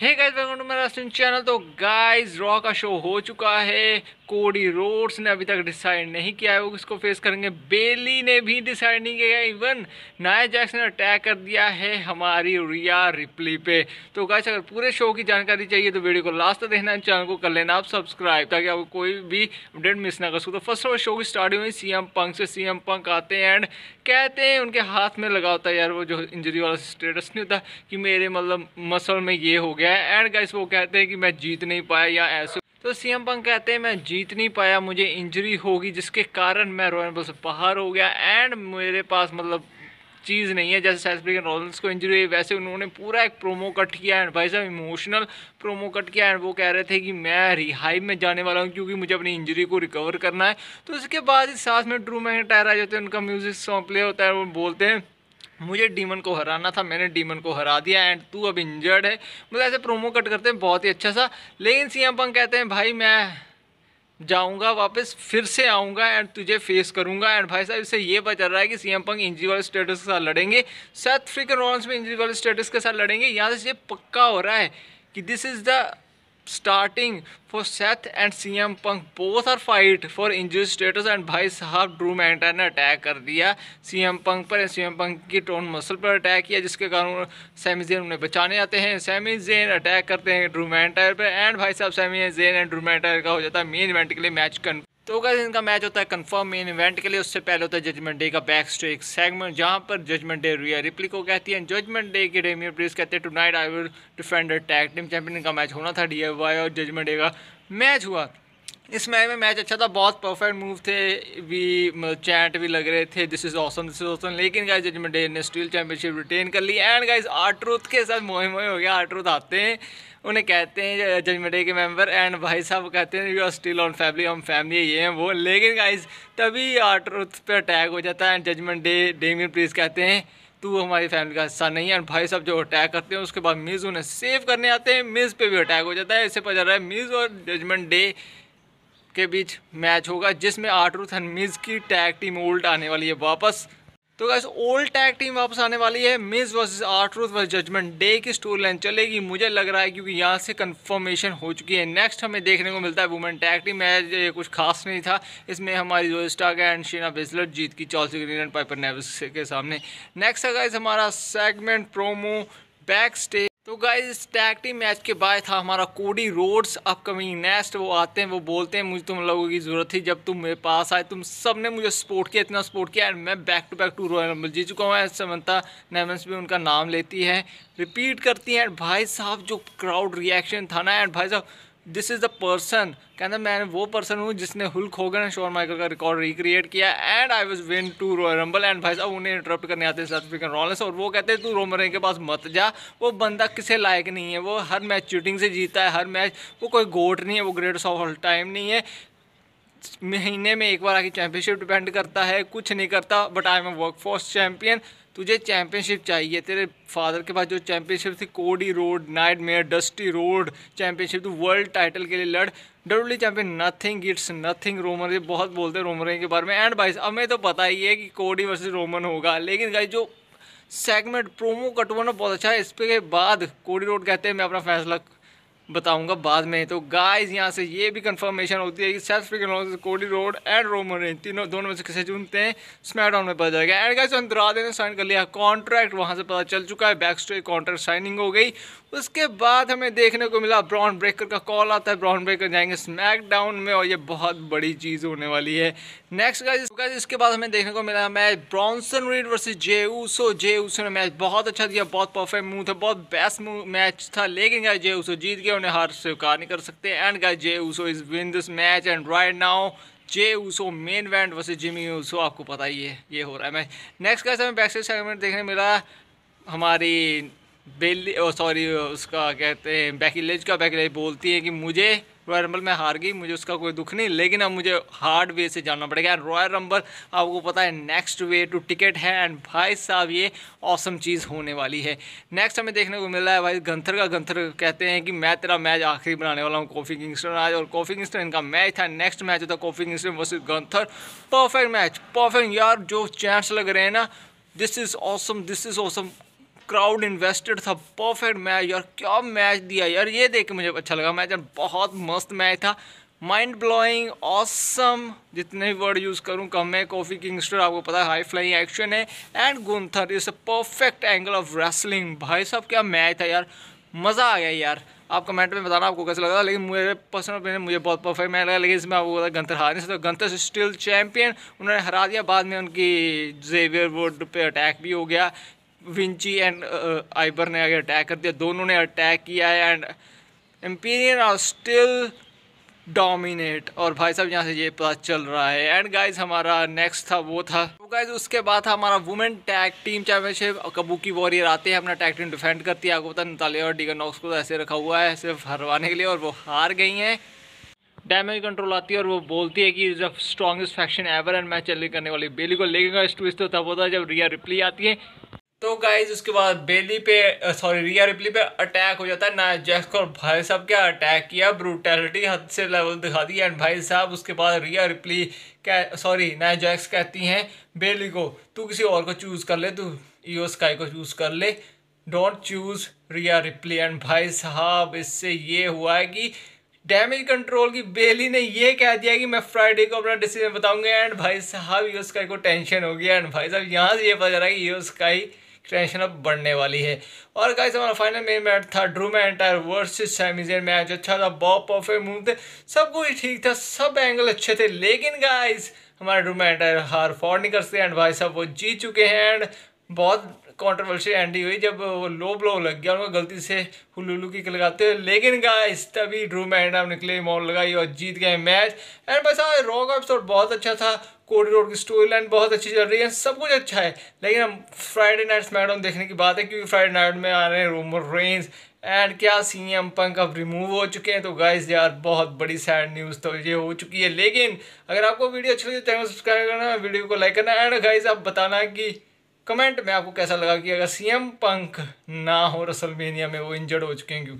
hey guys welcome to मेरा stream channel तो guys Raw का शो हो चुका है कोडी रोड्स ने अभी तक डिसाइड नहीं किया है वो किसको फेस करेंगे बेली ने भी डिसाइड नहीं किया इवन नाया जैक्स ने अटैक कर दिया है हमारी रिया रिप्ली पे तो गाइस अगर पूरे शो की जानकारी चाहिए तो वीडियो को लास्ट तक देखना चैनल को कर लेना आप सब्सक्राइब ताकि आपको कोई भी अपडेट मिस ना कर सको तो फर्स्ट ऑफ शो की स्टार्टिंग हुई सी एम पंक से सी एम पंक आते हैं एंड कहते हैं उनके हाथ में लगा होता है यार वो जो इंजरी वाला स्टेटस नहीं होता कि मेरे मतलब मसल में ये हो गया है एंड गाइस वो कहते हैं कि मैं जीत नहीं पाया या ऐसे तो सीएम पंक कहते हैं मैं जीत नहीं पाया मुझे इंजरी होगी जिसके कारण मैं रॉयल रॉयल से बाहर हो गया एंड मेरे पास मतलब चीज़ नहीं है जैसे सेल्सब्रिगन रॉयल्स को इंजरी हुई वैसे उन्होंने पूरा एक प्रोमो कट किया एंड भाई साहब इमोशनल प्रोमो कट किया एंड वो कह रहे थे कि मैं रिहाई में जाने वाला हूँ क्योंकि मुझे अपनी इंजरी को रिकवर करना है तो उसके बाद ही साथ में ड्रू टायर आ जाते हैं उनका म्यूज़िक सॉन्ग प्ले होता है वो बोलते हैं मुझे डीमन को हराना था मैंने डीमन को हरा दिया एंड तू अब इंजर्ड है मतलब ऐसे प्रोमो कट करते हैं बहुत ही अच्छा सा लेकिन सीएम पंक कहते हैं भाई मैं जाऊंगा वापस फिर से आऊंगा एंड तुझे फेस करूंगा एंड भाई साहब इससे ये पता चल रहा है कि सीएम पंक इंजरी वाले स्टेटस के साथ लड़ेंगे साथ फ्रिक रॉन्स में इंजरी वाले स्टेटस के साथ लड़ेंगे यहाँ से ये पक्का हो रहा है कि this is the starting for Seth and CM Punk both are fight for injury status and भाई साहब ड्रू मैंटर ने अटैक कर दिया CM Punk पर सी एम पंक की टोन मसल पर अटैक किया जिसके कारण सेमी जेन उन्हें बचाने आते हैं सैमी जेन अटैक करते हैं ड्रू मैंटायर पर एंड भाई साहब Sami Zayn and Drew McIntyre का हो जाता है मेन इवेंट के लिए मैच कन्फर्म तो अगर इनका मैच होता है कंफर्म मेन इवेंट के लिए उससे पहले होता है जजमेंट डे का बैक स्ट्रेक सेगमेंट जहां पर जजमेंट डे रिया रिप्ली को कहती है जजमेंट डे की डेमियर प्लीज कहते हैं tonight I will defend tag team champion का मैच होना था डी और जजमेंट डे का मैच हुआ इस मैच में मैच अच्छा था बहुत परफेक्ट मूव थे भी चैट मतलब भी लग रहे थे this is awesome this is awesome लेकिन गाइज जजमेंट डे ने स्टील चैंपियनशिप रिटेन कर ली एंड गाइज आर्ट्रूथ के साथ मोहे मोहे हो गया आर्ट्रूथ आते हैं उन्हें कहते हैं जजमेंट डे के मेंबर एंड भाई साहब कहते हैं you are still on family हम फैमिली ये हैं वो लेकिन गाइज तभी उस पर अटैक हो जाता है and judgment day Damian Priest कहते हैं तू हमारी फैमिली का हिस्सा नहीं है एंड भाई साहब जो अटैक करते हैं उसके बाद मीज़ उन्हें सेव करने आते हैं मीज पे भी अटैक हो जाता है इससे पता चल रहा है मीज और जजमेंट डे के बीच मैच होगा जिसमें आर्टरूथ एंड मीज़ की टैग टीम उल्ट आने वाली है वापस तो गैस ओल्ड टैग टीम वापस आने वाली है Miz versus R Truth versus judgment day की स्टोरी लाइन चलेगी मुझे लग रहा है क्योंकि यहाँ से कंफर्मेशन हो चुकी है नेक्स्ट हमें देखने को मिलता है वुमेन टैग टीम मैच कुछ खास नहीं था इसमें हमारी जो स्टाक एंड शीना बेसलर जीत की Chelsea Green and Piper Niven के सामने नेक्स्ट है गैस हमारा सेगमेंट प्रोमो बैक स्टेज तो गाइज इस टैक्टिव मैच के बाद था हमारा कोडी रोड्स अपकमिंग नेक्स्ट वो आते हैं वो बोलते हैं मुझे तुम लोगों की ज़रूरत थी जब तुम मेरे पास आए तुम सब ने मुझे सपोर्ट किया इतना सपोर्ट किया एंड मैं back to back to Royal Rumble जी चुका हूँ समंता नेवंस भी उनका नाम लेती है रिपीट करती हैं एंड भाई साहब जो क्राउड रिएक्शन था ना एंड भाई साहब दिस इज़ द पर्सन कहना मैं वो पर्सन हूँ जिसने Hulk Hogan and Shawn Michael का रिकॉर्ड रिक्रिएट किया and I was win to Royal Rumble and भाई साहब उन्हें इंटरप्ट करने आते साउथ अफ्रीकन रॉलेंस और वो कहते हैं तू रोमर के पास मत जा वो बंदा किसे लायक नहीं है वो हर मैच चीटिंग से जीता है हर मैच वो कोई गोट नहीं है वो ग्रेट ऑफ ऑल टाइम नहीं है महीने में एक बार आके चैंपियनशिप डिपेंड करता है कुछ नहीं करता but I am work force champion तुझे चैंपियनशिप चाहिए तेरे फादर के पास जो चैंपियनशिप थी Cody Rhodes nightmare Dusty Rhodes championship तू वर्ल्ड टाइटल के लिए लड़ W champion nothing it's nothing Roman ये बहुत बोलते हैं रोमन के बारे में एंड अब हमें तो पता ही है कि कोडी वर्सेज रोमन होगा लेकिन भाई जो सेगमेंट प्रोमो कटवाना बहुत अच्छा है इसके बाद कोडी रोड कहते हैं मैं अपना फैसला बताऊंगा बाद में तो गाइस यहाँ से ये भी कंफर्मेशन होती है कि South African Cody Rhodes and Roman Reigns तीनों दोनों में से किसे चुनते हैं स्मैकडाउन में पता जाएगा एंड गाइस अंतरा ने साइन कर लिया कॉन्ट्रैक्ट वहाँ से पता चल चुका है बैक स्टोरी कॉन्ट्रैक्ट साइनिंग हो गई उसके बाद हमें देखने को मिला ब्राउन ब्रेकर का कॉल आता है ब्राउन ब्रेकर जाएंगे स्मैकडाउन में और ये बहुत बड़ी चीज़ होने वाली है नेक्स्ट गाइस गाइस इसके बाद हमें देखने को मिला match Bronson Reed versus Jey Uso Jey Uso ने मैच बहुत अच्छा दिया बहुत परफेक्ट मूव था बहुत बेस्ट मूव मैच था लेकिन गाय जे ऊसो जीत गया उन्हें हार स्वीकार नहीं कर सकते and guy Jey Uso is win this match and right now Jey Uso main event versus Jimmy Uso आपको पता ही है ये हो रहा है मैच नेक्स्ट गाइस हमें बैक सेगमेंट देखने मिला हमारी बेली ओ सॉरी उसका कहते हैं बैकलेज का बैकलेज बोलती है कि मुझे रॉयल रंबल में हार गई मुझे उसका कोई दुख नहीं लेकिन अब मुझे हार्ड वे से जाना पड़ेगा रॉयल रंबल आपको पता है नेक्स्ट वे टू टिकट है एंड भाई साहब ये औसम चीज़ होने वाली है नेक्स्ट हमें देखने को मिल रहा है भाई गंथर का गंथर कहते हैं कि मैं तेरा मैच आखिरी बनाने वाला हूँ कॉफ़ी किंगस्टन आज और कॉफ़ी किंगस्टन इनका मैच था नेक्स्ट मैच होता Kofi Kingston versus Gunther perfect match perfect यार जो चांस लग रहे हैं ना this is awesome this is awesome crowd invested था परफेक्ट मैच यार क्या मैच दिया यार ये देख के मुझे अच्छा लगा मैच यार बहुत मस्त मैच था माइंड ब्लोइंग ऑसम जितने भी वर्ड यूज़ करूँ कम है कॉफ़ी किंगस्टर आपको पता है हाई फ्लाइंग एक्शन है and Gunther is a perfect angle of wrestling भाई साहब क्या मैच था यार मज़ा आ गया यार आप कमेंट में बताना आपको कैसा लगा लेकिन मेरे पर्सनल ओपिनियन मुझे बहुत परफेक्ट मैच लगा लेकिन इसमें आपको पता गंथर हार नहीं सकता गंथर स्टिल चैंपियन उन्होंने हरा दिया बाद में उनकी जेवियर वुड पे अटैक भी हो गया विंची एंड आइबर ने आगे अटैक कर दिया दोनों ने अटैक किया है and Imperium are still dominate और भाई साहब यहाँ से ये पता चल रहा है एंड गाइज हमारा नेक्स्ट था वो था तो गाइज उसके बाद था हमारा women tag team championship Kabuki Warrior आते हैं अपना टैग टीम डिफेंड करती है आपको पता नाले और डिगन नॉक्स को तो ऐसे रखा हुआ है सिर्फ हरवाने के लिए और वो हार गई हैं डैमेज कंट्रोल आती है और वो बोलती है कि जब strongest faction ever and match चलने करने वाली बेली को लेकिन ट्विस्ट तो तब होता है जब रिया रिप्ली आती है तो गाइज उसके बाद बेली पे सॉरी रिया रिप्ली पे अटैक हो जाता है नायक जैक्स को और भाई साहब क्या अटैक किया ब्रूटैलिटी हद से लेवल दिखा दी एंड भाई साहब उसके बाद रिया रिपली कह सॉरी नायक जैक्स कहती हैं बेली को तू किसी और को चूज़ कर ले तू ईओ स्काई को चूज़ कर ले don't choose Rhea Ripley and भाई साहब इससे ये हुआ है कि डैमेज कंट्रोल की बेली ने ये कह दिया कि मैं फ्राइडे को अपना डिसीजन बताऊंगा एंड भाई साहब स्काई को टेंशन हो गया एंड भाई साहब यहाँ से ये पता चला कि स्काई टेंशन अब बढ़ने वाली है और गाइस हमारा फाइनल मेन मैच था Drew McIntyre versus Sami Zayn match अच्छा था बॉप परफेक्ट मूव थे सब कुछ ठीक था सब एंगल अच्छे थे लेकिन गाइस हमारा ड्रू एंटायर हार फॉर नहीं कर सकते एंड भाई साहब वो जीत चुके हैं एंड बहुत कंट्रोवर्सी एंट्री हुई जब वो लो ब्लो लग गया उनको गलती से हुलुलू की लगाते हुए लेकिन इस तभी ड्रू मैंडम निकले मॉल लगाई और जीत गए मैच एंड बस हाँ रॉक एपिसोड बहुत अच्छा था कोडी रोड की स्टोरी लाइन बहुत अच्छी चल रही है सब कुछ अच्छा है लेकिन हम फ्राइडे नाइट मैडम देखने की बात है क्योंकि फ्राइडे नाइट में आ रहे हैं रोमर रेंज एंड क्या सी एम पंक अब रिमूव हो चुके हैं तो गाइस यार बहुत बड़ी सैड न्यूज़ तो ये हो चुकी है लेकिन अगर आपको वीडियो अच्छी लगी तो चैनल सब्सक्राइब करना वीडियो को लाइक करना एंड गाइस आप बताना कि कमेंट में आपको कैसा लगा कि अगर सीएम पंख ना हो रसलमेनिया में वो इंजर्ड हो चुके हैं क्योंकि